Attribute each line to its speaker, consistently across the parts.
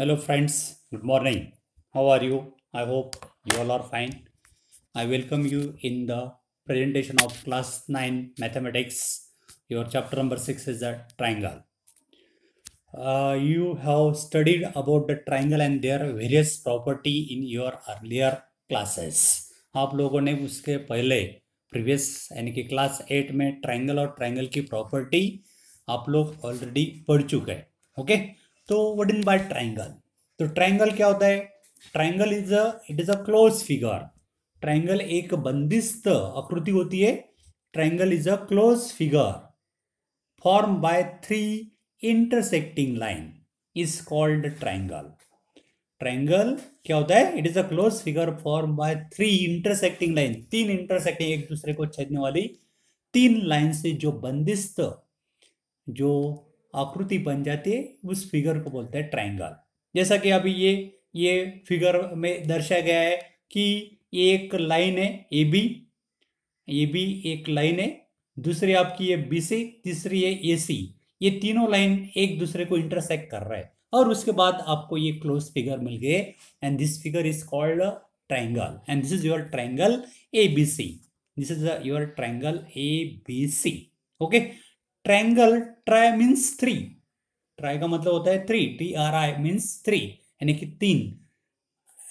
Speaker 1: hello friends good morning how are you i hope you all are fine i welcome you in the presentation of class 9 mathematics your chapter number 6 is the triangle uh, you have studied about the triangle and their various property in your earlier classes आप लोगों ने उसके पहले previous यानी कि class eight में triangle और triangle की प्रॉपर्टी आप लोग ऑलरेडी पढ़ चुके हैं ओके okay? तो वट इन बाय ट्राइंगल तो ट्राइंगल क्या होता है triangle is a it is a close figure triangle एक बंदिस्त आकृति होती है triangle is a close figure form by three intersecting line is called triangle triangle क्या होता है it is a close figure form by three intersecting line तीन intersecting एक दूसरे को छेदने वाली तीन लाइन से जो बंदिस्त जो आकृति बन जाती है उस फिगर को बोलते हैं ट्राइंगल जैसा कि अभी ये ये फिगर में दर्शाया गया है कि एक लाइन है ए बी ए बी एक लाइन है दूसरी आपकी ये बी सी तीसरी है ए सी ये तीनों लाइन एक दूसरे को इंटरसेक्ट कर रहा है और उसके बाद आपको ये क्लोज फिगर मिल गए and this figure is called triangle and this is your triangle A B C this is your triangle A B C okay triangle tri means three tri का मतलब होता है three T R I means three यानी कि तीन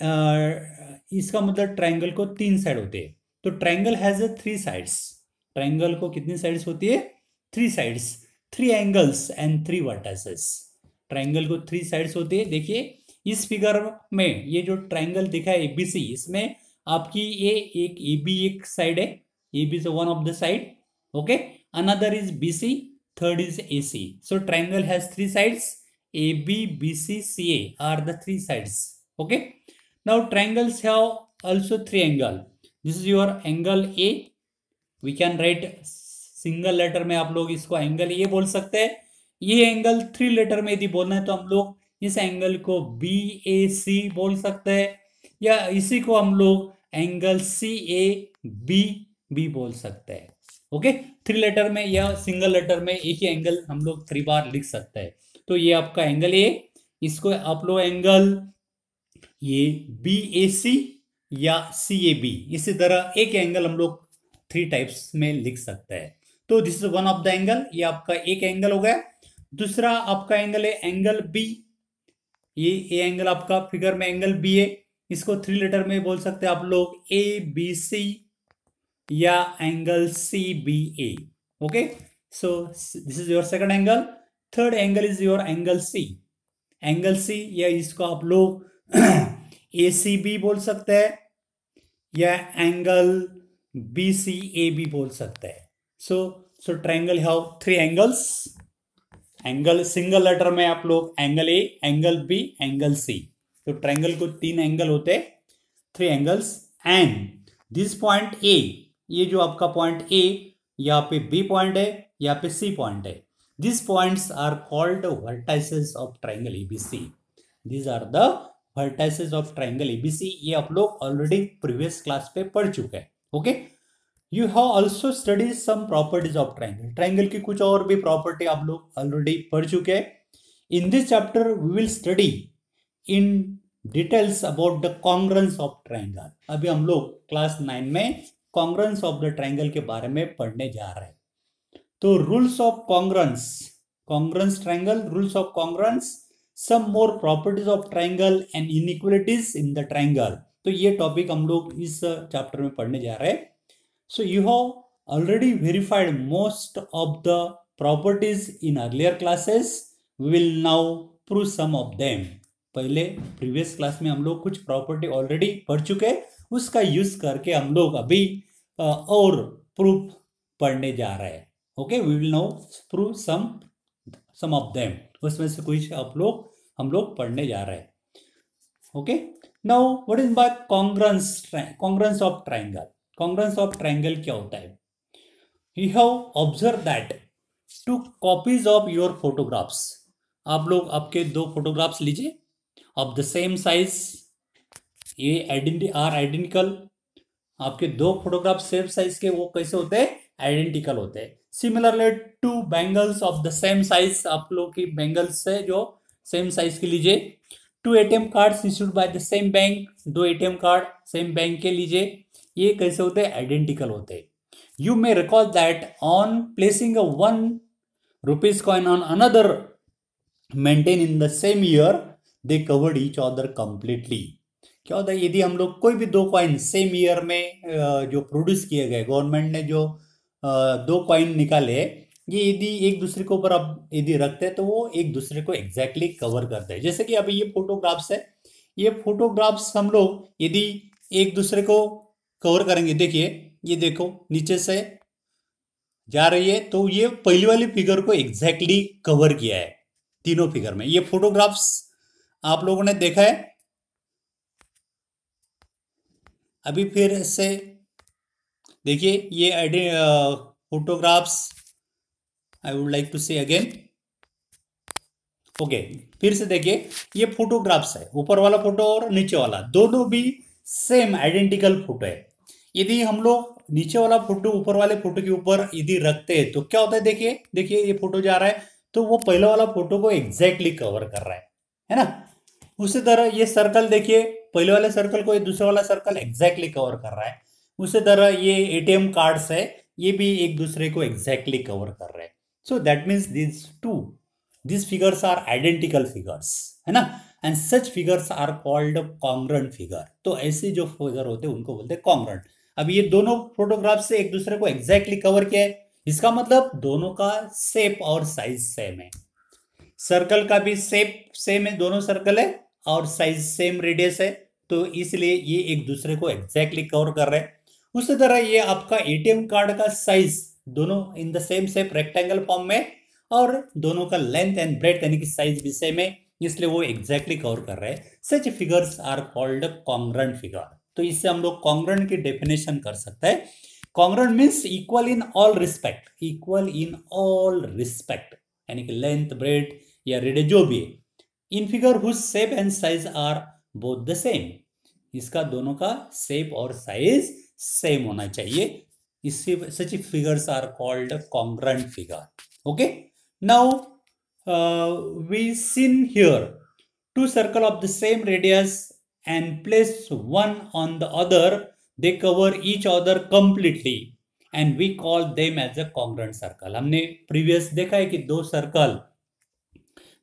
Speaker 1: आ, इसका मतलब triangle को तीन साइड होते हैं तो triangle has a three sides triangle को कितनी साइड्स होती है three sides three angles and three vertices triangle को थ्री साइड्स होती है देखिए इस फिगर में ये जो ट्रायंगल दिखा है एबीसी इसमें आपकी ये एक ए बी एक साइड है A B is one of the side okay another is BC, third is AC. So triangle has three sides. AB, BC, CA are the three sides. Okay. Now triangles have also three angle. This is your angle A. We can write single letter में आप लोग इसको angle A बोल सकते हैं ये angle three letter में यदि बोलना है तो हम लोग इस एंगल को बी ए सी बोल सकते हैं या इसी को हम लोग angle C A B B बोल सकते हैं ओके थ्री लेटर में या सिंगल लेटर में एक ही एंगल हम लोग थ्री बार लिख सकते हैं तो ये आपका एंगल ए इसको आप लोग एंगल ये बी ए सी या सी ए बी इसी तरह एक एंगल हम लोग थ्री टाइप्स में लिख सकते हैं तो this is one of the angle ये आपका एक एंगल हो गया दूसरा आपका एंगल है एंगल बी ये ए एंगल आपका फिगर में एंगल बी ए इसको थ्री लेटर में बोल सकते हैं आप लोग ए बी सी या angle C B A okay so this is your second angle third angle is your angle C angle C या इसको आप लोग ए सी बी बोल सकते हैं या angle B C A B बोल सकते हैं so so triangle have three angles angle single letter में आप लोग angle A angle B angle C तो ट्रैंगल को तीन एंगल होते three angles and this point A ये जो आपका पॉइंट ए यहाँ पे बी पॉइंट है यहाँ पे सी पॉइंट है this points are called vertices of triangle ABC this are the vertices of triangle ABC ये आप लोग ऑलरेडी प्रीवियस क्लास पे पढ़ चुके हैं okay you have also study some properties of triangle triangle की कुछ और भी प्रॉपर्टी आप लोग ऑलरेडी पढ़ चुके हैं in this chapter we will study in details about the congruence of triangle अभी हम लोग क्लास नाइन में कॉन्ग्रेंस ऑफ द ट्राइंगल के बारे में पढ़ने जा रहे हैं तो rules of congruence congruence triangle rules of congruence some more properties of triangle and inequalities in the triangle तो ये टॉपिक हम लोग इस चैप्टर में पढ़ने जा रहे हैं so you have already verified most of the properties in earlier classes we will now prove some of them पहले प्रीवियस क्लास में हम लोग कुछ प्रॉपर्टी ऑलरेडी पढ़ चुके हैं उसका यूज़ करके हम लोग अभी और प्रूफ पढ़ने जा रहे हैं okay we will no proof some some of them उसमें से कुछ आप लोग हम लोग पढ़ने जा रहे हैं okay now what is by congruence congruence of triangle congruence of triangle क्या होता है you have observe that two copies of your photographs आप लोग आपके दो फोटोग्राफ्स लीजिए ऑफ द सेम साइज ये आइडेंटी आर आइडेंटिकल आपके दो फोटोग्राफ सेम साइज के वो कैसे होते हैं आइडेंटिकल होते हैं similarly two bangles of the same size आप लोग की बैंगल्स है जो सेम साइज के लीजिए two ATM cards issued by the same bank दो एटीएम कार्ड सेम बैंक के लीजिए ये कैसे होते हैं आइडेंटिकल होते हैं you may recall that on placing one rupees rupees coin on another maintained in the same year they covered each other क्या होता है यदि हम लोग कोई भी दो कॉइन सेम ईयर में जो प्रोड्यूस किए गए गवर्नमेंट ने जो दो कॉइन निकाले ये यदि एक दूसरे के ऊपर अब यदि रखते हैं तो वो एक दूसरे को एग्जैक्टली exactly कवर करते हैं जैसे कि अभी ये फोटोग्राफ्स है ये फोटोग्राफ्स हम लोग यदि एक दूसरे को कवर करेंगे देखिए ये देखो नीचे से जा रही है तो ये पहली वाली फिगर को एग्जैक्टली exactly कवर किया है तीनों फिगर में ये फोटोग्राफ्स आप लोगों ने देखा है अभी फिर से देखिए ये photographs I would like to say again okay फिर से देखिए ये फोटोग्राफ्स है ऊपर वाला फोटो और नीचे वाला दोनों भी सेम आइडेंटिकल फोटो है यदि हम लोग नीचे वाला फोटो ऊपर वाले फोटो के ऊपर यदि रखते हैं तो क्या होता है देखिए देखिए ये फोटो जा रहा है तो वो पहला वाला फोटो को एग्जैक्टली exactly कवर कर रहा है है ना उसी तरह ये सर्कल देखिए पहले वाले सर्कल को ये दूसरा वाला सर्कल एग्जैक्टली कवर कर रहा है उसी तरह ये एटीएम कार्ड्स है ये भी एक दूसरे को एग्जैक्टली कवर कर रहे हैं so that means this two this figures are identical figures है ना and such figures are called congruent figure तो ऐसे जो फिगर होते हैं उनको बोलते हैं कॉन्ग्रंट अब ये दोनों फोटोग्राफ से एक दूसरे को एग्जैक्टली कवर किया है इसका मतलब दोनों का सेप और साइज सेम है सर्कल का भी सेप सेम है दोनों सर्कल है और साइज सेम रेडियस है तो इसलिए ये एक दूसरे को एग्जैक्टली कवर कर रहे हैं उसी तरह ये आपका एटीएम कार्ड का साइज दोनों in the same shape rectangle form में और दोनों का लेंथ एंड ब्रेथ यानी कि साइज विषय में इसलिए वो एग्जैक्टली कवर कर रहे हैं such figures are called congruent figure तो इससे हम लोग कॉन्ग्रन की डेफिनेशन कर सकते हैं congruent means equal in all respect equal in all respect यानी कि लेंथ ब्रेथ या रेड जो भी इन figure whose shape and size are both the same इसका दोनों का सेप और साइज सेम होना चाहिए इसी such figures are called congruent figure okay now we seen here two circle of the same radius and place one on the other they cover each other completely and we call them as a congruent circle हमने previous देखा है कि दो circle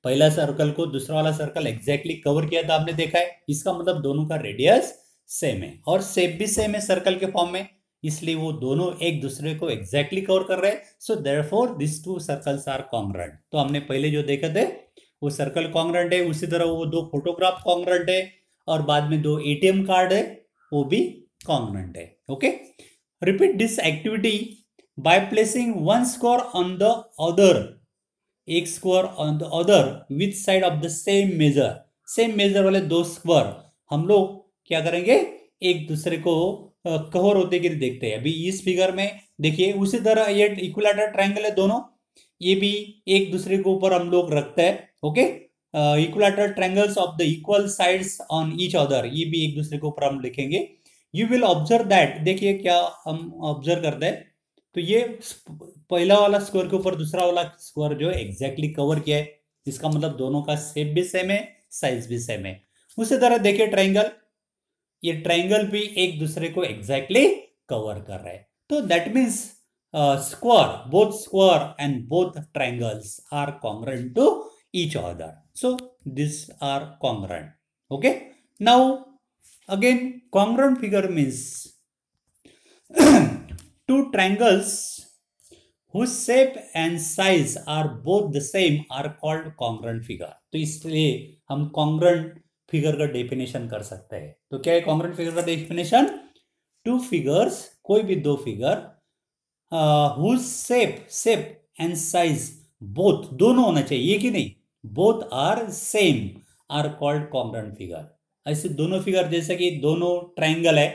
Speaker 1: पहला circle को दूसरा वाला circle exactly cover किया था आपने देखा है इसका मतलब दोनों का रेडियस सेम है और सेप भी सेम है सर्कल के फॉर्म में इसलिए वो दोनों एक दूसरे को एग्जैक्टली कवर कर रहे हैं so therefore this two circles are congruent तो हमने पहले जो देखा थे वो सर्कल कॉन्ग्रेंट है उसी तरह वो दो फोटोग्राफ कॉन्ग्रेंट है और बाद में दो एटीएम कार्ड है वो भी कॉन्ग्रेंट है okay repeat this activity by placing one score on the other एक square on the other with side of the same measure same measure वाले दो स्क्वायर हम लोग क्या करेंगे एक दूसरे को कवर होते के देखते हैं अभी इस फिगर में देखिए उसी तरह ये इक्वलाटर ट्रायंगल है दोनों ये भी एक दूसरे के ऊपर हम लोग रखते हैं okay equilateral triangles of the equal sides on each other ये भी एक दूसरे के ऊपर हम लिखेंगे यू विल ऑब्जर्व दैट देखिए क्या हम ऑब्जर्व करते हैं तो ये पहला वाला स्क्वायर के ऊपर दूसरा वाला स्क्वायर जो है एग्जैक्टली कवर किया है इसका मतलब दोनों का शेप भी सेम है साइज भी सेम है उसी तरह देखिए ट्राइंगल ये ट्राइंगल भी एक दूसरे को एग्जैक्टली कवर कर रहा है तो that means square both square and both triangles are congruent to each other so this are congruent okay now again congruent figure means two triangles whose shape and size are both the same are called congruent figure तो इसलिए हम congruent figure का definition कर सकते हैं तो क्या है congruent figure का definition two figures कोई भी दो figure uh, whose shape shape and size both दोनों होना चाहिए ये कि नहीं both are same are called congruent figure ऐसे दोनों figure जैसे कि दोनों triangle है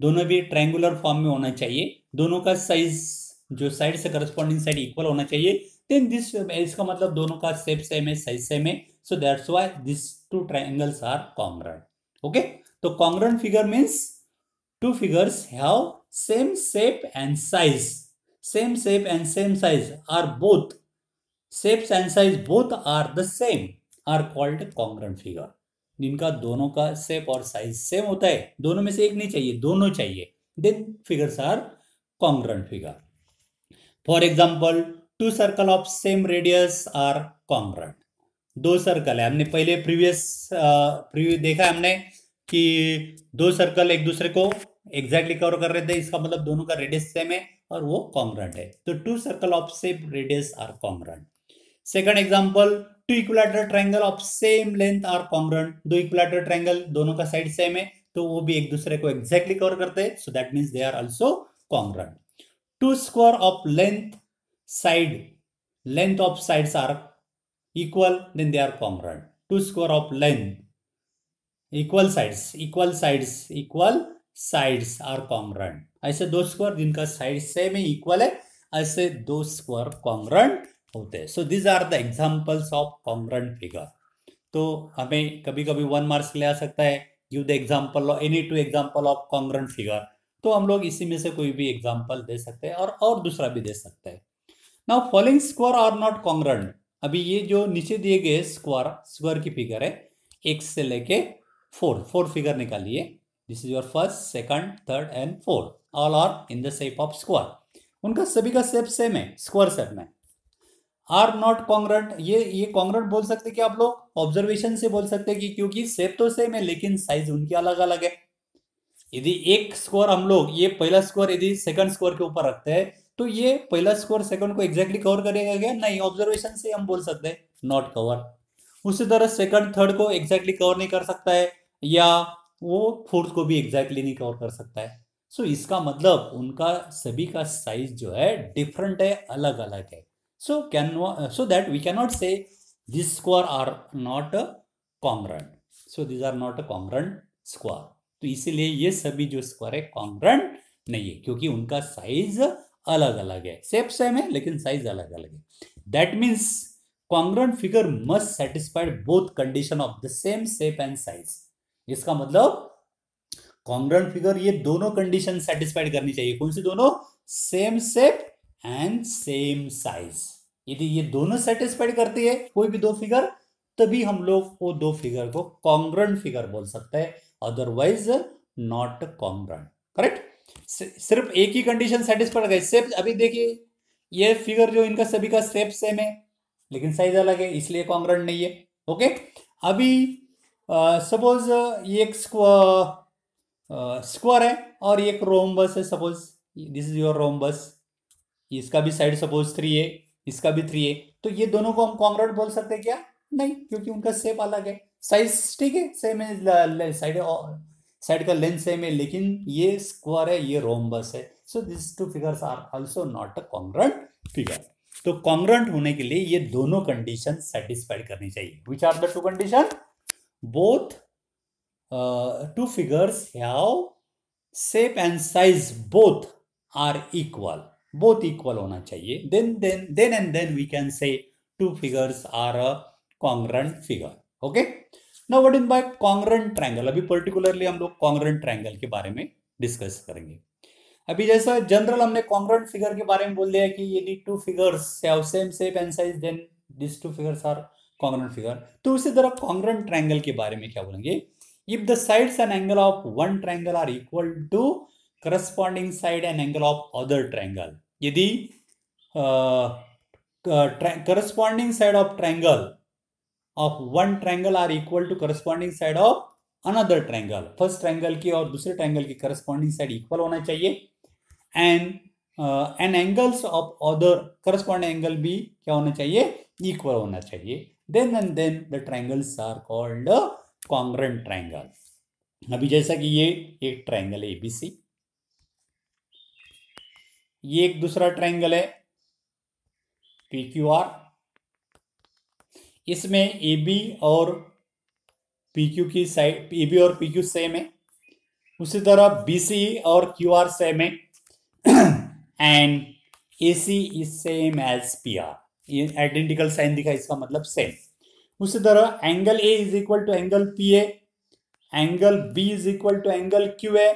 Speaker 1: दोनों भी ट्रायंगुलर फॉर्म में होना चाहिए दोनों का साइज जो साइड से करस्पॉन्डिंग साइड इक्वल होना चाहिए देन दिस इसका मतलब दोनों का सेप सेम है साइज सेम है so that's why this two triangles are congruent okay तो congruent figure means two figures have same shape and size same shape and same size are both shapes and size both are the same are called congruent figure जिनका दोनों का shape और size same होता है दोनों में से एक नहीं चाहिए दोनों चाहिए then figures are congruent figure for example two circle of same radius are congruent दो सर्कल है हमने पहले प्रीवियस प्रीवियस देखा है हमने कि दो सर्कल एक दूसरे को एग्जैक्टली कवर कर रहे थे इसका मतलब दोनों का रेडियस सेम है और वो कॉन्ग्रंट है तो two circle of same radius are congruent second example two equilateral triangle of same length are congruent दो इक्वलेटर ट्रायंगल दोनों का साइड सेम है तो वो भी एक दूसरे को एग्जैक्टली कवर करते हैं so that means they are also congruent two square of length side length of sides are equal then they are congruent two square of length equal sides equal sides equal sides are congruent ऐसे दो square जिनका side same है equal है ऐसे दो square congruent होते हैं so these are the examples of congruent figure तो हमें कभी कभी वन मार्क्स ले आ सकता है give the example any two example of congruent figure तो हम लोग इसी में से कोई भी एग्जाम्पल दे सकते हैं और और दूसरा भी दे सकते हैं now following square are not congruent अभी ये जो नीचे दिए गए स्क्वायर स्क्वायर की फिगर है एक से लेके फोर फोर फिगर निकालिए this is your first second third and fourth all are in the shape of square उनका सभी का शेप सेम है स्क्वायर शेप में आर नॉट कॉन्ग्रेंट ये ये कॉन्ग्रेंट बोल सकते कि आप लोग ऑब्जर्वेशन से बोल सकते कि क्योंकि सेप तो सेम है लेकिन साइज उनकी अलग अलग है यदि एक स्कोर हम लोग ये पहला स्कोर यदि सेकंड स्कोर के ऊपर रखते हैं तो ये पहला स्कोर सेकंड को एग्जैक्टली कवर करेगा क्या नहीं ऑब्जर्वेशन से हम बोल सकते हैं नॉट कवर उसी तरह सेकंड थर्ड को एग्जैक्टली कवर नहीं कर सकता है या वो फोर्थ को भी एग्जैक्टली नहीं कवर कर सकता है सो so, इसका मतलब उनका सभी का साइज जो है डिफरेंट है अलग अलग है So, can, so that we cannot say this square are not congruent. So, these are not congruent square. तो इसीलिए ये सभी जो स्क्वायर है कॉन्ग्रेंट नहीं है क्योंकि उनका साइज अलग अलग है सेप सेम है लेकिन साइज अलग अलग है that means congruent figure must satisfied both condition of the same shape and size इसका मतलब कॉन्ग्रेंट फिगर ये दोनों कंडीशन सेटिस्फाइड करनी चाहिए कौन सी दोनों same shape and same size यदि ये दोनों सेटिस्फाइड करती है कोई भी दो फिगर तभी हम लोग वो दो फिगर को कॉन्ग्रंट फिगर बोल सकते हैं अदरवाइज नॉट कॉन्ग्रंट करेक्ट सिर्फ एक ही कंडीशन सेटिस्फाइड गई सेप अभी देखिए ये फिगर जो इनका सभी का सेप सेम है लेकिन साइज अलग है इसलिए कॉन्ग्रंट नहीं है ओके अभी सपोज ये एक स्क्वायर है और एक रोमबस है suppose this is your rhombus इसका भी साइड सपोज थ्री है इसका भी थ्री है तो ये दोनों को हम कॉन्ग्रेट बोल सकते हैं क्या नहीं क्योंकि उनका सेप अलग है साइज ठीक है सेम है साइड साइड का लेंथ सेम है लेकिन ये स्क्वायर है ये रोमबस है so this two figures are also not a congruent figure तो कॉन्ग्रेंट होने के लिए ये दोनों कंडीशन सेटिस्फाइड करनी चाहिए which are the two condition both two figures have shape and size both are equal both equal होना चाहिए then then then and then we can say two figures are a congruent figure okay now what is by congruent triangle अभी particularly हम लोग congruent triangle के बारे में discuss करेंगे अभी जैसा जनरल हमने कॉन्ग्रेंट फिगर के बारे में बोल दिया कि यदि two figures same shape and size then this two figures are congruent figure तो उसी तरह कॉन्ग्रेंट ट्रायंगल के बारे में क्या बोलेंगे if the sides and angle of one triangle are equal to corresponding side and angle of other triangle यदि corresponding side of triangle of one triangle are equal to corresponding side of another triangle first triangle की और दूसरे triangle की corresponding side equal होना चाहिए and and angles of other corresponding angle भी क्या होना चाहिए इक्वल होना चाहिए then and then the triangles are called congruent triangle अभी जैसा कि ये एक ट्रैंगल ए बी सी ये एक दूसरा ट्राइंगल है पी क्यू आर इसमें ए बी और पी क्यू की साइड ए बी और पी क्यू सेम है उसी तरह बी सी और क्यू आर सेम है and A C is same as P R ये आइडेंटिकल साइन दिखा इसका मतलब सेम उसी तरह angle A is equal to angle P a angle B is equal to angle Q a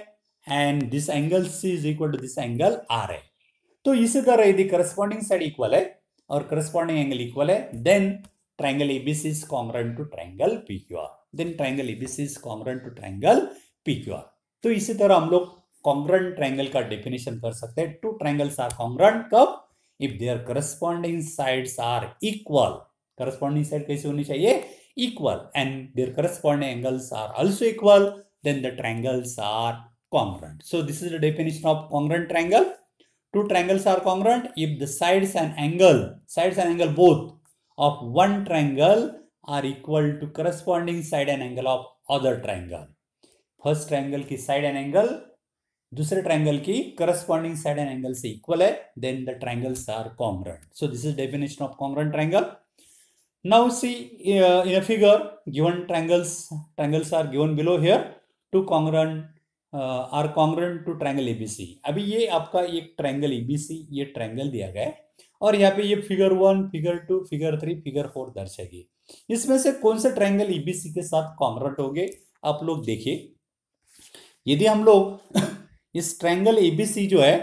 Speaker 1: this angle C is equal to this angle R है तो इसी तरह यदि करस्पॉन्डिंग साइड इक्वल है और करस्पॉन्डिंग एंगल इक्वल है then triangle ABC is congruent to triangle P Q R then triangle ABC is congruent to triangle P Q R तो इसी तरह हम लोग कॉन्ग्रेंट ट्राइंगल का डेफिनेशन कर सकते हैं टू ट्राइंगल्स आर कॉन्ग्रेंट कब if their corresponding side are equal corresponding side कैसे होनी चाहिए equal and their corresponding angles are also equal then the triangles are congruent so this is the definition of congruent triangle two triangles are congruent if the sides and angle, sides and angle both of one triangle are equal to corresponding side and angle of other triangle. First triangle की side and angle दूसरे triangle की corresponding side and angle से equal है then the triangles are congruent so this is definition of congruent triangle now see uh, in a figure given triangles triangles are given below here two congruent are congruent to triangle a अभी ये आपका एक triangle A ये triangle दिया गया है और यहाँ पे ये figure one figure two figure three figure four दर्शाएगी इसमें से कौन से ट्रैंगल एबीसी के साथ कॉन्ग्रेंट हो आप लोग देखिए यदि हम लोग इस ट्रैंगल एबीसी जो है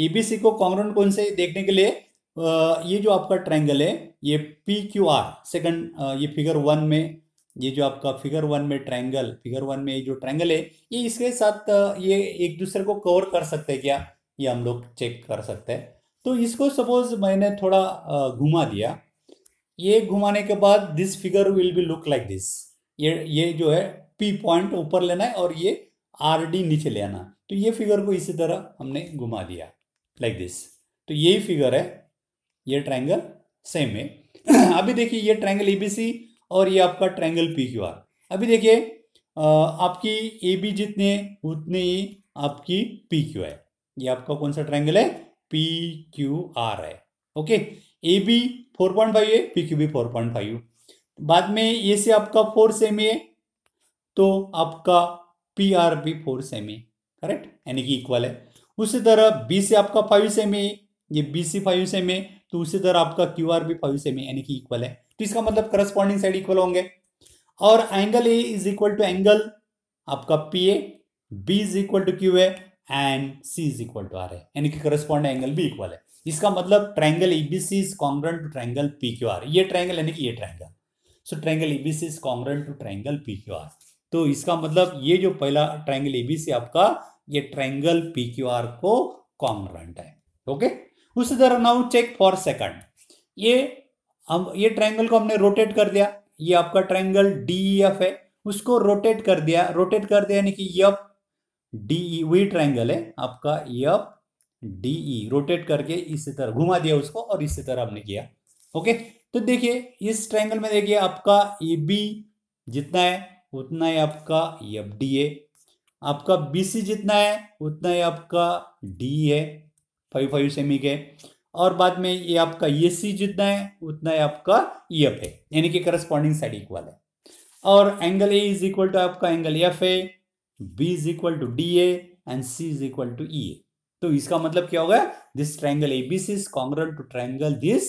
Speaker 1: एबीसी को कॉन्ग्रेंट कौन से देखने के लिए uh, ये जो आपका ट्रैंगल है ये पी क्यू आर सेकेंड ये फिगर वन में ये जो आपका फिगर वन में ट्रायंगल फिगर वन में ये जो ट्रायंगल है ये इसके साथ ये एक दूसरे को कवर कर सकते हैं क्या ये हम लोग चेक कर सकते हैं तो इसको सपोज मैंने थोड़ा घुमा दिया ये घुमाने के बाद this figure will be look like this ये ये जो है पी पॉइंट ऊपर लेना है और ये आर डी नीचे ले आना तो ये फिगर को इसी तरह हमने घुमा दिया लाइक दिस तो यही फिगर है ये ट्राइंगल सेम है अभी देखिए ये ट्राइंगल ए बी सी और ये आपका ट्रायंगल पी क्यू आर अभी देखिए आपकी ए बी जितने उतने ही आपकी पी क्यू है ये आपका कौन सा ट्रायंगल है पी क्यू आर है okay A B four point five है P Q B four point five बाद में ये से आपका फोर सेमी है तो आपका पी आर भी फोर सेमी करेक्ट यानी कि इक्वल है उसी तरह बी से आपका फाइव सेमी ये बी सी फाइव सेमी तो उसी तरह आपका क्यू आर भी फाइव सेमी यानी कि इक्वल है तो इसका मतलब करस्पॉन्डिंग साइड इक्वल होंगे और angle A is equal to angle आपका P a B is equal to Q a and C is equal to R a यानी कि करस्पॉन्ड एंगल भी इक्वल है इसका मतलब triangle ABC is congruent to triangle P Q R ये triangle यानी कि ये triangle so triangle ABC is congruent to triangle P Q R तो इसका मतलब ये जो पहला ट्राइंगल एबीसी आपका ये ट्राइंगल पी क्यू आर को कॉन्ग्रेंट है ओके उस तरह नाउ चेक फॉर सेकंड ये अब ये ट्रायंगल को हमने रोटेट कर दिया ये आपका ट्रायंगल डी एफ है उसको रोटेट कर दिया रोटेट कर दिया यानी कि यफ डी e, वही ट्राइंगल है आपका यफ डी रोटेट करके इसी तरह घुमा दिया उसको और इसी तरह हमने किया ओके तो देखिए इस ट्रायंगल में देखिए आपका ए e बी जितना है उतना ही आपका यफ डी आपका बी सी जितना है उतना ही आपका डी e है फाइव फाइव सेमी के और बाद में ये आपका ये e सी जितना है उतना ही आपका ई एफ है यानी कि करस्पॉन्डिंग साइड इक्वल है और angle A is equal to आपका एंगल एफ है B is equal to D a and C is equal to E a तो इसका मतलब क्या होगा this triangle A B C is congruent to triangle this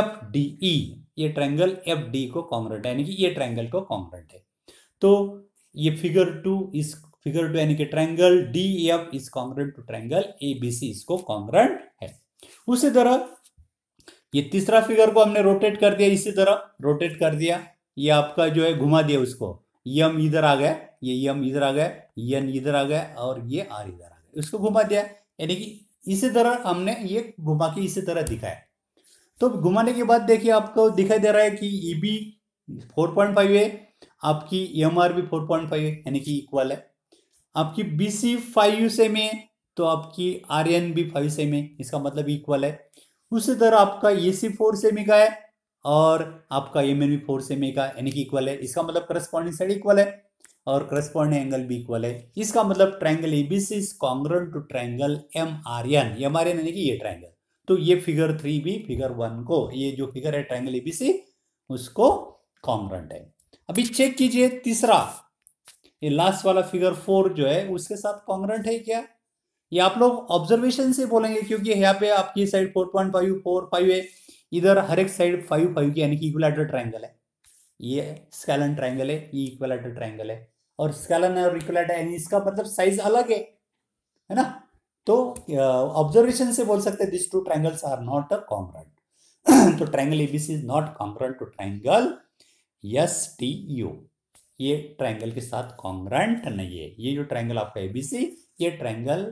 Speaker 1: F D E ये triangle F D को congruent यानी कि ये ट्राइंगल को कॉन्ग्रेंट है तो ये फिगर टू इस फिगर टू यानी कि triangle D F is congruent to triangle A B C इसको कॉन्ग्रेंट है उसी तरह ये तीसरा फिगर को हमने रोटेट कर दिया इसी तरह रोटेट कर दिया ये आपका जो है घुमा दिया उसको यम इधर आ गया ये यम इधर आ गया यन इधर आ गया और ये आर इधर आ गया उसको घुमा दिया यानी कि इसी तरह हमने ये घुमा के इसी तरह दिखाया तो घुमाने के बाद देखिए आपको दिखाई दे रहा है कि E B four point five है आपकी एम आर भी फोर पॉइंट फाइव है यानी कि इक्वल है आपकी B C five U same है तो आपकी आर एन बी फाइव सेमी इसका मतलब इक्वल है उसी तरह आपका ए सी फोर सेमी का है और आपका एम एन बी फोर सेमी का यानी कि इक्वल है इसका मतलब करस्पॉन्डिंग साइड इक्वल है और करस्पॉन्डिंग एंगल भी इक्वल है इसका मतलब triangle A B C is congruent to triangle M R N M R N यानी कि ये ट्राइंगल तो ये फिगर थ्री भी फिगर वन को ये जो फिगर है ट्राइंगल ए बी सी उसको कॉन्ग्रंट है अभी चेक कीजिए तीसरा ये लास्ट वाला फिगर फोर जो है उसके साथ कॉन्ग्रंट है क्या ये आप लोग ऑब्जर्वेशन से बोलेंगे क्योंकि यहाँ पे आपकी side four point five four five है इधर हर एक साइड फाइव फाइव की यानी कि इक्वलाटर ट्राइंगल है ये स्कैलन ट्राइंगल है ये इक्वलाटर ट्राइंगल है और स्कैलन और इक्वलाटर यानी इसका मतलब साइज अलग है है ना तो ऑब्जर्वेशन uh, से बोल सकते हैं this two triangles are not a congruent तो triangle A B C is not congruent to triangle S T U ये ट्राइंगल के साथ कॉन्ग्रेंट नहीं है ये जो ट्राइंगल आपका एबीसी ये ट्राइंगल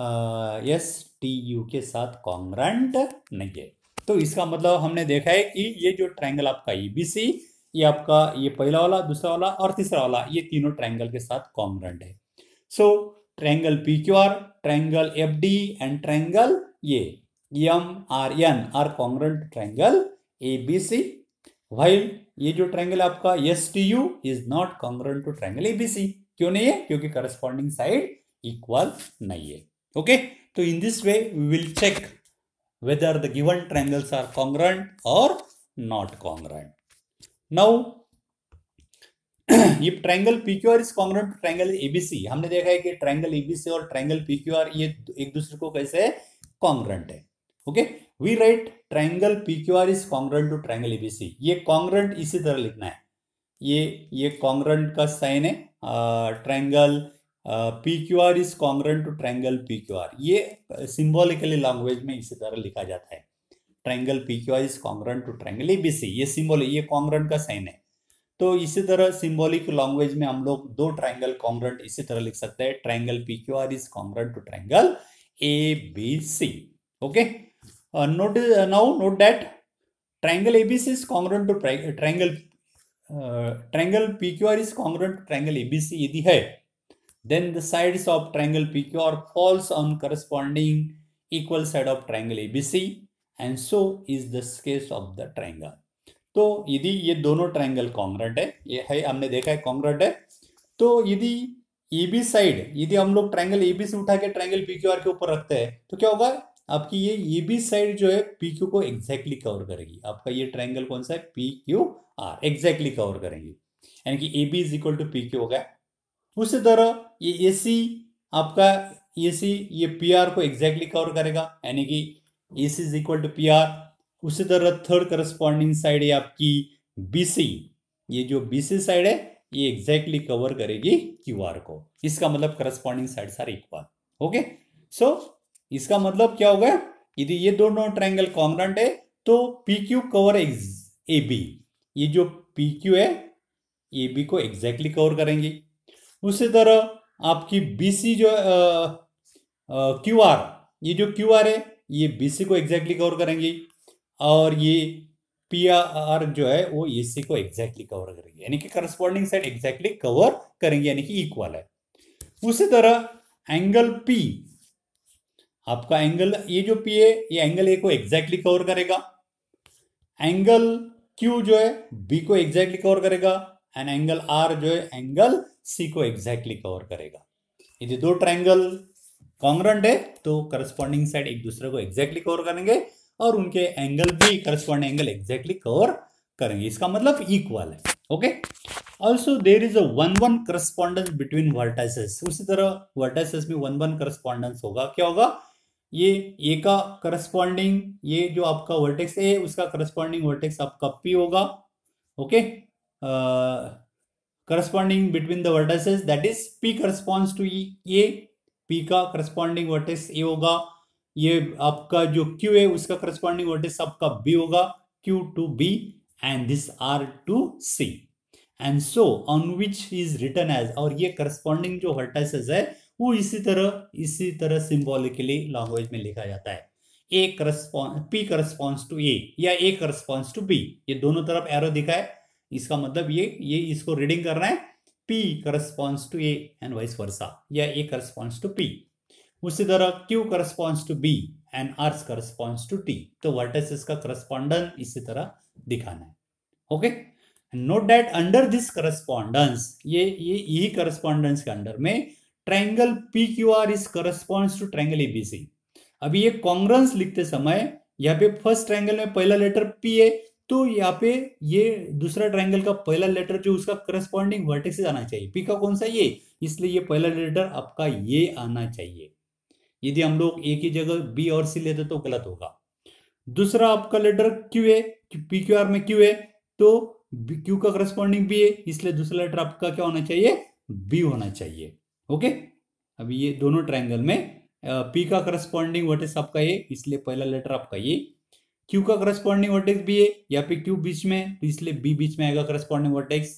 Speaker 1: एस टी यू के साथ कॉन्ग्रेंट नहीं है तो इसका मतलब हमने देखा है कि ये जो ट्रायंगल आपका ई बी सी ये आपका ये पहला वाला दूसरा वाला और तीसरा वाला ये तीनों ट्रायंगल के साथ कॉन्ग्रेंट है so triangle P Q R triangle F D and triangle ये M R N are congruent triangle A B C while ये जो ट्रायंगल आपका S T U is not congruent to triangle A B C क्यों नहीं है क्योंकि corresponding side equal नहीं है Okay, so in this way we will check whether the given triangles are congruent or not congruent. Now, ये triangle PQR is congruent to triangle ABC हमने देखा है कि ट्रायंगल ABC और ट्रायंगल PQR ये एक दूसरे को कैसे कॉन्ग्रेंट है okay we write triangle PQR is congruent to triangle ABC ये कॉन्ग्रेंट इसी तरह लिखना है ये ये कॉन्ग्रेंट का साइन है triangle P Q R is congruent to triangle P Q R ये सिम्बोलिकली लैंग्वेज में इसी तरह लिखा जाता है triangle P Q R is congruent to triangle A B C ये सिम्बोल ये कॉन्ग्रेंट का साइन है तो इसी तरह सिम्बोलिक लैंग्वेज में हम लोग दो ट्रैंगल कॉन्ग्रेंट इसी तरह लिख सकते हैं triangle P Q R is congruent to triangle A B C okay note now note that triangle A B C is congruent to triangle triangle P Q R is congruent to triangle A B C यदि है then the sides of triangle are falls on corresponding equal side of triangle ABC and so is the case of the triangle. तो यदि ये दोनों triangle congruent है ये है हमने देखा है कॉन्ग्रेट है तो यदि ई बी साइड यदि हम लोग ट्राइंगल ए बी से उठा के ट्राइंगल पी क्यू आर के ऊपर रखते हैं तो क्या होगा आपकी ये ई बी साइड जो है पी क्यू को एग्जैक्टली कवर करेगी आपका ये ट्राइंगल कौन सा है P Q R exactly cover करेंगे यानी कि A B is equal to P Q हो गया उसी तरह ये ए सी आपका ए सी ये पी आर को एग्जैक्टली कवर करेगा यानी कि A C is equal to P R उसी तरह थर्ड करस्पॉन्डिंग साइड है आपकी बी ये जो बी साइड है ये एग्जैक्टली कवर करेगी क्यू आर को इसका मतलब करस्पॉन्डिंग साइड सारे इक्वल ओके सो इसका मतलब क्या होगा यदि ये दोनों ट्राइंगल कॉन्ग्रेंट है तो P Q cover A B ये जो पी क्यू है ए बी को एग्जैक्टली कवर करेंगे उसी तरह आपकी बीसी जो क्यू आर ये जो क्यू आर है ये बीसी को एग्जैक्टली कवर करेंगे और ये पी आर जो है वो ए e सी को एग्जैक्टली कवर करेंगे यानी कि करस्पॉन्डिंग साइड एग्जैक्टली कवर करेंगे यानी कि इक्वल है उसी तरह एंगल पी आपका एंगल ये जो पी है ये एंगल ए को एग्जैक्टली कवर करेगा एंगल क्यू जो है बी को एग्जैक्टली कवर करेगा एंड एंगल आर जो है एंगल सी को एग्जैक्टली कवर करेगा यदि दो ट्राइंगल कॉन्ग्रेंट है तो करस्पॉन्डिंग साइड एक दूसरे को एग्जैक्टली कवर करेंगे और उनके एंगल भी करस्पॉन्डिंग एंगल एग्जैक्टली कवर करेंगे इसका मतलब इक्वल है okay also there is a one one correspondence between vertices उसी तरह वर्टाइसेस में वन वन करस्पॉन्डेंस होगा क्या होगा ये ए का करस्पॉन्डिंग ये जो आपका वर्टेक्स ए उसका करस्पॉन्डिंग वर्टेक्स आपका पी होगा okay corresponding between the vertices that is p corresponds to e a p ka corresponding vertex a hoga ye aapka jo q a uska corresponding vertex aapka b hoga q to b and this r to c and so on which is written as aur ye corresponding jo vertices hai wo isi tarah isi tarah symbolically language mein likha jata hai a corresponds p corresponds to a ya a corresponds to b ye dono taraf arrow dikha hai इसका मतलब ये ये इसको reading कर रहा है P corresponds to A and vice versa या A corresponds to P उसी तरह Q corresponds to B and R's corresponds to T तो वर्टेसेस का करस्पॉन्डन इसी तरह दिखाना है ओके note that under this correspondence ये ये यही e करस्पॉन्डेंस के अंडर में triangle P Q R is corresponds to triangle A B C अभी ये कॉन्ग्रेंस लिखते समय यहाँ पे फर्स्ट ट्राइंगल में पहला लेटर पी है तो यहाँ पे ये दूसरा ट्राइंगल का पहला लेटर जो उसका करस्पॉन्डिंग वर्टेक्स आना चाहिए पी का कौन सा ये इसलिए ये पहला लेटर आपका ये आना चाहिए यदि हम लोग एक ही जगह बी और सी लेते तो गलत होगा दूसरा आपका लेटर क्यू है पी क्यू आर में क्यू है तो क्यू का करस्पॉन्डिंग बी है इसलिए दूसरा लेटर आपका क्या होना चाहिए बी होना चाहिए ओके अब ये दोनों ट्राइंगल में पी का करस्पॉन्डिंग वर्टेक्स आपका ये इसलिए पहला लेटर आपका ये क्यू का करस्पॉन्डिंग वर्टेक्स बी है या फिर क्यू बीच में तो इसलिए बी बीच में आएगा करस्पॉन्डिंग वर्टेक्स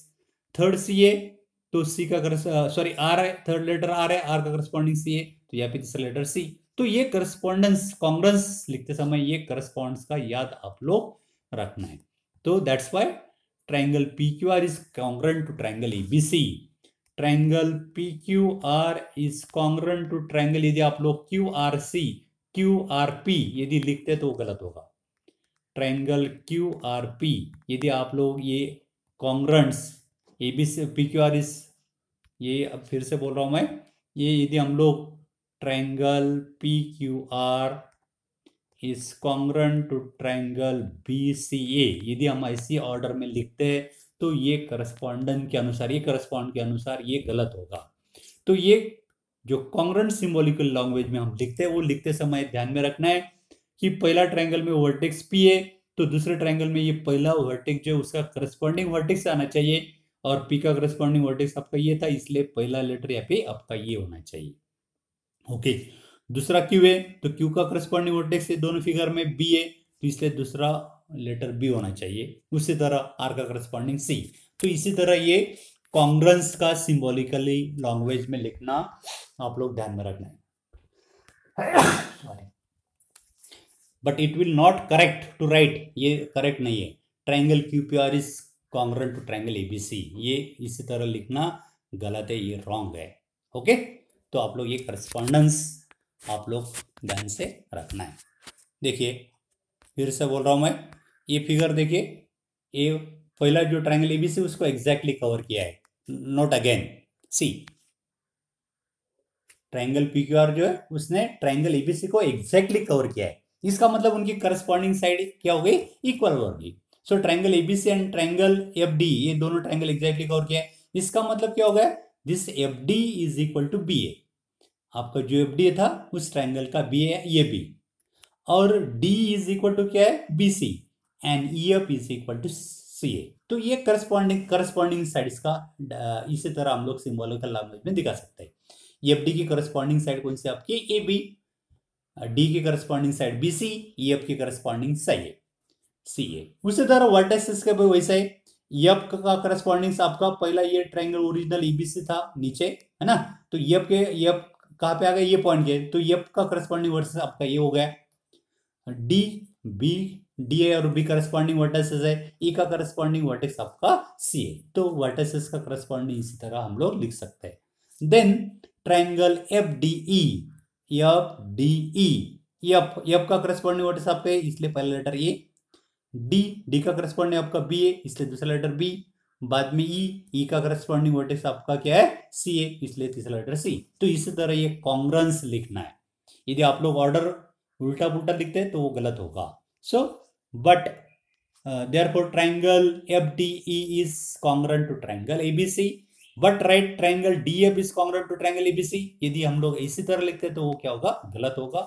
Speaker 1: थर्ड सी है तो सी का सॉरी आर है थर्ड लेटर आर है आर का करस्पॉन्डिंग सी है तो या फिर तीसरा लेटर सी तो ये करस्पॉन्डेंस कांग्रेस लिखते समय ये करस्पॉन्डेंस का याद आप लोग रखना है तो that's why triangle P Q R is congruent to triangle A B C triangle P Q R is congruent to triangle यदि आप लोग Q R C Q R P यदि लिखते तो गलत होगा ट्रायंगल क्यू आर पी यदि आप लोग ये congruence A B C P Q R इस ये अब फिर से बोल रहा हूँ मैं ये यदि हम लोग triangle P Q R is congruent to triangle B C A यदि हम ऐसी ऑर्डर में लिखते हैं तो ये करस्पॉन्डन के अनुसार ये करस्पॉन्ड के अनुसार ये गलत होगा तो ये जो कॉन्ग्रंट सिम्बोलिकल लैंग्वेज में हम लिखते हैं वो लिखते समय ध्यान में रखना है कि पहला ट्रायंगल में वर्टेक्स पी है तो दूसरे ट्रायंगल में ये पहला वर्टेक्स जो है उसका करस्पॉन्डिंग वर्टेक्स आना चाहिए और पी का करस्पॉन्डिंग वर्टेक्स आपका ये था इसलिए पहला लेटर यहाँ पे आपका ये होना चाहिए ओके दूसरा क्यू है तो क्यू का करस्पॉन्डिंग वर्टेक्स है दोनों फिगर में बी है तो इसलिए दूसरा लेटर बी होना चाहिए उसी तरह आर का करस्पॉन्डिंग सी तो इसी तरह ये कॉन्ग्रेंस का सिंबोलिकली लैंग्वेज में लिखना आप लोग ध्यान में रखना है but it will not correct to write ये करेक्ट नहीं है triangle Q P R is congruent to triangle A B C ये इसी तरह लिखना गलत है ये रॉन्ग है ओके तो आप लोग ये करस्पॉन्डेंस आप लोग ध्यान से रखना है देखिए फिर से बोल रहा हूँ मैं ये फिगर देखिए ये पहला जो ट्राइंगल ए बी सी उसको एग्जैक्टली कवर किया है note again C triangle P Q R जो है उसने ट्राइंगल ए बी सी को एग्जैक्टली कवर किया है इसका मतलब उनकी करस्पॉन्डिंग साइड क्या हो गई इक्वल हो गई so triangle ABC and triangle F ये दोनों ट्राइंगल एग्जैक्टली कवर किया है इसका मतलब क्या हो गया this F D is equal to B A आपका जो एफ डी था उस ट्राइंगल का बी ए ये बी और डी इज इक्वल टू क्या है B C and E F is equal to C A तो ये करस्पॉन्डिंग करस्पॉन्डिंग साइड का इसी तरह हम लोग सिम्बोलिकल लैंग्वेज में दिखा सकते हैं एफ डी की करस्पॉन्डिंग साइड कौन सी आपकी ए बी डी के corresponding side B C E F के करस्पॉन्डिंग सही है सी ए उसी तरह वर्टेक्सेस का भी वैसा है एफ e, का करस्पॉन्डिंग आपका पहला ये ट्राइंगल ओरिजिनल ईबीसी था नीचे है ना तो एफ e, के एफ e, कहा पे आ गया ये पॉइंट के तो एफ का करस्पॉन्डिंग वर्सेस आपका ये हो गया डी बी डी ए और बी करस्पॉन्डिंग वर्टेक्सेस है ई का करस्पॉन्डिंग वर्टेक्स आपका सी ए तो वर्टेक्सेस का करस्पॉन्डिंग इसी तरह हम लोग लिख सकते हैं then triangle F D E F D E F F का करस्पॉन्डिंग वर्ड साहब पे इसलिए पहला लेटर ए डी डी का करस्पॉन्डिंग आपका बी ए इसलिए दूसरा लेटर बी बाद में ई e, ई e का करस्पॉन्डिंग वर्टेक्स आपका क्या है सी ए इसलिए तीसरा लेटर सी तो इसी तरह ये कॉन्ग्रेंस लिखना है यदि आप लोग ऑर्डर उल्टा पुल्टा लिखते हैं तो वो गलत होगा so but therefore triangle F D E is congruent to triangle A B C but right triangle D F is congruent to triangle ABC यदि हम लोग इसी तरह लिखते तो वो क्या होगा गलत होगा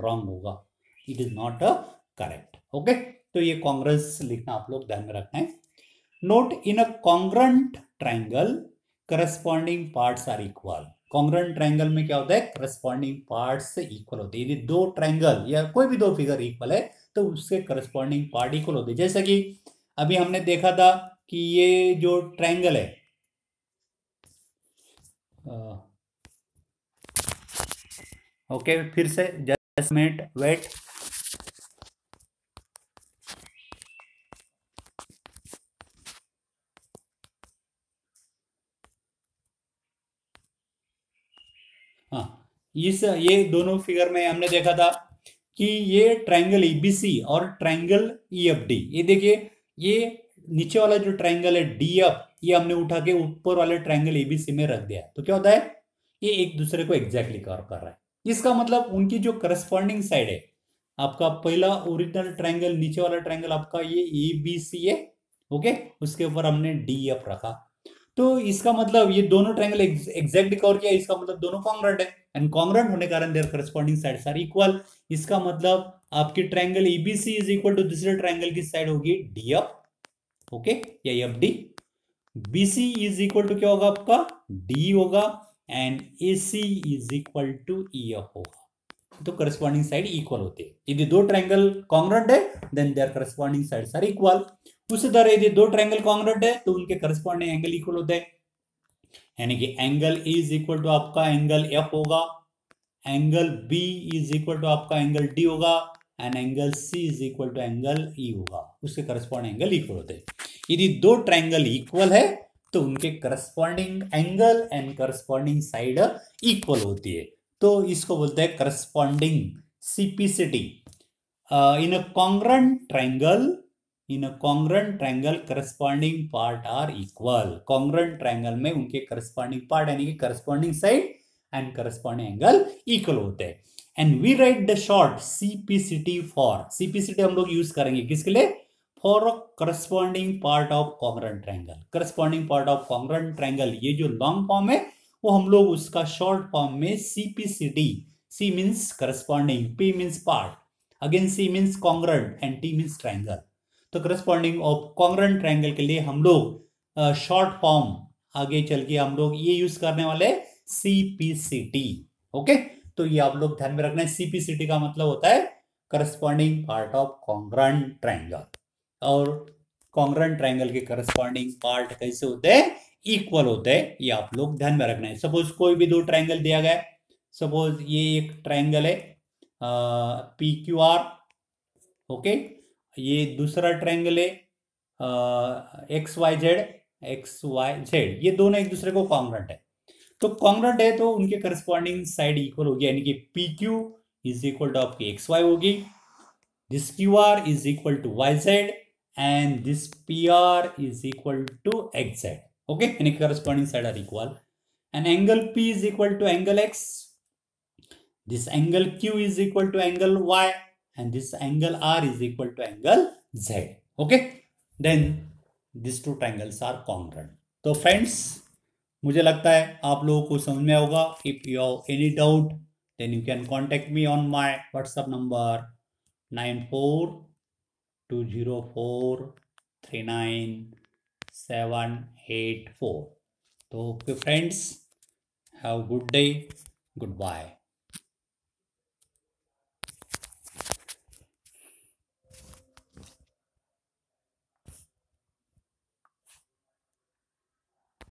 Speaker 1: रॉन्ग होगा it is not a correct okay तो ये कांग्रेस लिखना आप लोग ध्यान में रखना है note in a congruent triangle corresponding part are equal congruent triangle में क्या होता है करस्पॉन्डिंग पार्ट इक्वल होते हैं यदि दो ट्राइंगल या कोई भी दो फिगर इक्वल है तो उसके करस्पॉन्डिंग पार्ट इक्वल होते जैसे कि अभी हमने देखा था कि ये जो ट्राइंगल है ओके फिर से जस्ट मिनट वेट हाँ इस ये दोनों फिगर में हमने देखा था कि ये ट्रायंगल एबीसी e और ट्रायंगल ईएफडी e ये देखिए ये नीचे वाला जो ट्रायंगल है डी एफ ये हमने उठा के ऊपर वाले ट्राइंगल एबीसी में रख दिया तो क्या होता है ये एक दूसरे को एग्जैक्टली exactly कर रहा है इसका मतलब उनकी जो करस्पॉन्डिंग साइड है आपका पहला ओरिजिनल ट्राइंगल नीचे वाला ट्राइंगल आपका ये ए बी सी है ओके उसके ऊपर हमने डी एफ रखा तो इसका मतलब ये दोनों ट्राइंगल एग्जैक्ट कवर किया इसका मतलब दोनों कॉन्ग्रेंट है एंड कॉन्ग्रेंट होने कारण there corresponding side are equal इसका मतलब आपकी triangle A B C is equal to दूसरे ट्राइंगल की साइड होगी डी एफ ओके या F D BC is equal to क्या होगा आपका डी होगा and A C is equal to E F होगा तो करस्पॉन्डिंग साइड इक्वल होते हैं यदि दो ट्रायंगल कॉन्ग्रेंट है then their corresponding sides are equal उसी तरह यदि दो ट्रायंगल कॉन्ग्रेंट है तो उनके करस्पॉन्डिंग एंगल इक्वल होते हैं यानी कि angle A is equal to आपका एंगल एफ होगा angle B is equal to आपका एंगल डी होगा and angle C is equal to angle E होगा उसके करस्पॉन्डिंग एंगल इक्वल होते हैं यदि दो ट्राइंगल इक्वल है तो उनके corresponding angle and corresponding side equal होती है तो इसको बोलते हैं corresponding CPCT in a congruent triangle in a congruent triangle corresponding part are equal congruent triangle में उनके करस्पॉन्डिंग पार्ट यानी कि corresponding side and corresponding angle equal होते हैं and we write the short CPCT for CPCT हम लोग use करेंगे किसके लिए और corresponding part of congruent triangle corresponding part of congruent triangle ये जो लॉन्ग फॉर्म है वो हम लोग उसका शॉर्ट फॉर्म में CPCT C means corresponding P means part again C means congruent and T means triangle तो करस्पॉन्डिंग ऑफ कॉन्ग्रन ट्राइंगल के लिए हम लोग शॉर्ट फॉर्म आगे चल के हम लोग ये यूज करने वाले सीपीसीटी ओके तो ये आप लोग ध्यान में रखना है सीपीसीटी का मतलब होता है corresponding part of congruent triangle और कॉन्ग्रन ट्राइंगल के करस्पॉन्डिंग पार्ट कैसे होते हैं इक्वल होते हैं ये आप लोग ध्यान में रखना है सपोज कोई भी दो ट्राइंगल दिया गया सपोज ये एक ट्राइंगल है पी क्यू आर ओके ये दूसरा ट्राइंगल है X Y Z X Y Z ये दोनों एक दूसरे को कॉन्ग्रेंट है तो कॉन्ग्रेंट है तो उनके करस्पॉन्डिंग साइड इक्वल होगी यानी कि P Q is equal to आपकी एक्स वाई होगी this Q R is equal to Y Z and this PR is equal to XZ. Okay, any corresponding side are equal. And angle P is equal to angle X. This angle Q is equal to angle Y. And this angle R is equal to angle Z. Okay, then these two triangles are congruent. So friends, मुझे लगता है आप लोगों को समझ में होगा any doubt, then you can contact me on my WhatsApp number my WhatsApp 204 So, okay, friends, have a good day. Goodbye.